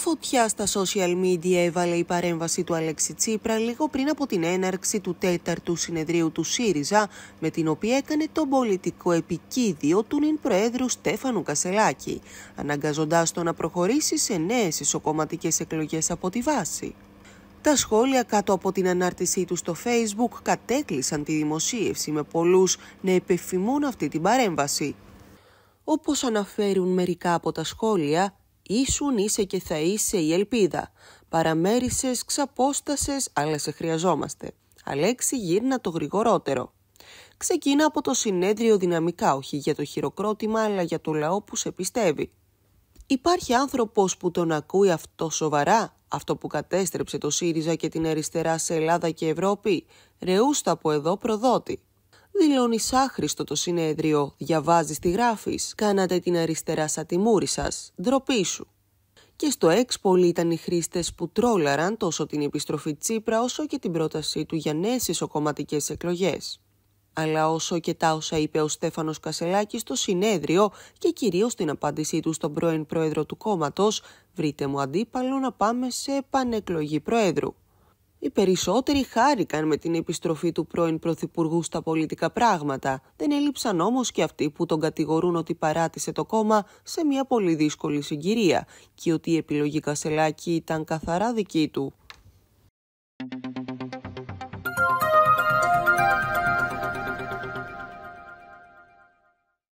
Φωτιά στα social media έβαλε η παρέμβαση του Αλέξη Τσίπρα λίγο πριν από την έναρξη του τέταρτου συνεδρίου του ΣΥΡΙΖΑ, με την οποία έκανε τον πολιτικό επικίδιο του νυν Προέδρου Στέφανου Κασελάκη, αναγκαζοντάς τον να προχωρήσει σε νέες ισοκομματικές εκλογές από τη βάση. Τα σχόλια κάτω από την ανάρτησή του στο Facebook κατέκλυσαν τη δημοσίευση με πολλούς να επεφημούν αυτή την παρέμβαση. Όπως αναφέρουν μερικά από τα σχόλια, Ήσουν είσαι και θα είσαι η ελπίδα. Παραμέρισες, ξαπόστασες, αλλά σε χρειαζόμαστε. Αλέξη γύρνα το γρηγορότερο. Ξεκίνα από το συνέδριο δυναμικά, όχι για το χειροκρότημα, αλλά για το λαό που σε πιστεύει. Υπάρχει άνθρωπος που τον ακούει αυτό σοβαρά, αυτό που κατέστρεψε το ΣΥΡΙΖΑ και την αριστερά σε Ελλάδα και Ευρώπη. Ρεούστα από εδώ προδότη δηλώνεις άχρηστο το συνέδριο, διαβάζεις τη γράφεις, κάνατε την αριστερά σα τη μούρη σας, ντροπή σου. Και στο Έξπολ ήταν οι χρήστες που τρόλαραν τόσο την επιστροφή Τσίπρα όσο και την πρότασή του για νέες ισοκομματικές εκλογές. Αλλά όσο και τα όσα είπε ο Στέφανος Κασελάκης στο συνέδριο και κυρίως την απάντησή του στον πρώην πρόεδρο του κόμματος, βρείτε μου αντίπαλο να πάμε σε επανεκλογή πρόεδρου. Οι περισσότεροι χάρηκαν με την επιστροφή του πρώην Πρωθυπουργού στα πολιτικά πράγματα. Δεν έλειψαν όμως και αυτοί που τον κατηγορούν ότι παράτησε το κόμμα σε μια πολύ δύσκολη συγκυρία και ότι η επιλογή Κασελάκη ήταν καθαρά δική του.